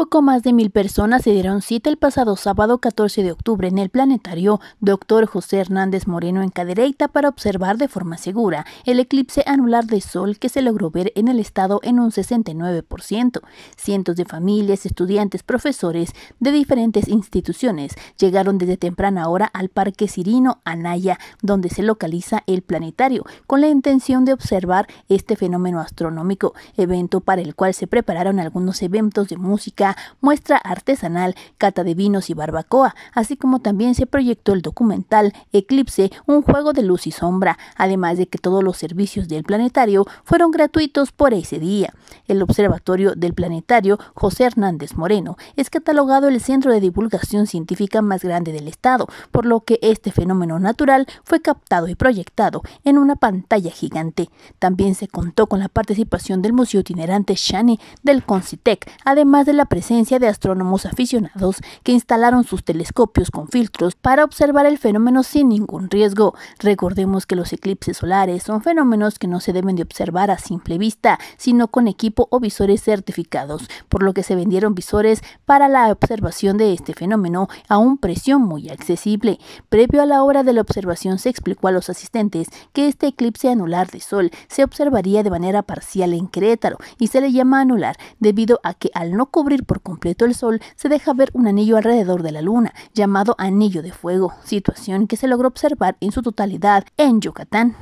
Poco más de mil personas se dieron cita el pasado sábado 14 de octubre en el planetario Dr. José Hernández Moreno en Cadereyta para observar de forma segura el eclipse anular de sol que se logró ver en el estado en un 69%. Cientos de familias, estudiantes, profesores de diferentes instituciones llegaron desde temprana hora al Parque Cirino Anaya, donde se localiza el planetario, con la intención de observar este fenómeno astronómico, evento para el cual se prepararon algunos eventos de música, muestra artesanal, cata de vinos y barbacoa, así como también se proyectó el documental Eclipse, un juego de luz y sombra, además de que todos los servicios del planetario fueron gratuitos por ese día. El Observatorio del Planetario José Hernández Moreno es catalogado el centro de divulgación científica más grande del estado, por lo que este fenómeno natural fue captado y proyectado en una pantalla gigante. También se contó con la participación del Museo Itinerante Shani del Concitec, además de la presencia de astrónomos aficionados que instalaron sus telescopios con filtros para observar el fenómeno sin ningún riesgo. Recordemos que los eclipses solares son fenómenos que no se deben de observar a simple vista, sino con equipo o visores certificados, por lo que se vendieron visores para la observación de este fenómeno a un precio muy accesible. Previo a la hora de la observación se explicó a los asistentes que este eclipse anular de sol se observaría de manera parcial en Querétaro y se le llama anular debido a que al no cubrir por completo el Sol, se deja ver un anillo alrededor de la Luna, llamado anillo de fuego, situación que se logró observar en su totalidad en Yucatán.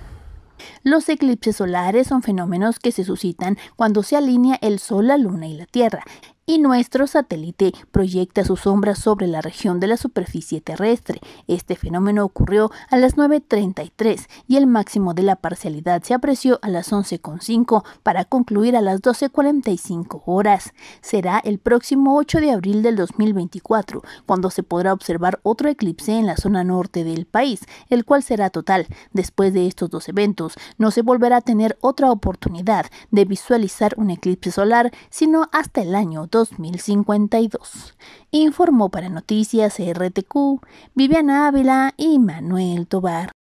Los eclipses solares son fenómenos que se suscitan cuando se alinea el Sol, la Luna y la Tierra y nuestro satélite proyecta su sombra sobre la región de la superficie terrestre. Este fenómeno ocurrió a las 9.33 y el máximo de la parcialidad se apreció a las 11.5 para concluir a las 12.45 horas. Será el próximo 8 de abril del 2024 cuando se podrá observar otro eclipse en la zona norte del país, el cual será total. Después de estos dos eventos, no se volverá a tener otra oportunidad de visualizar un eclipse solar, sino hasta el año 2024. 2052, informó para Noticias RTQ Viviana Ávila y Manuel Tobar.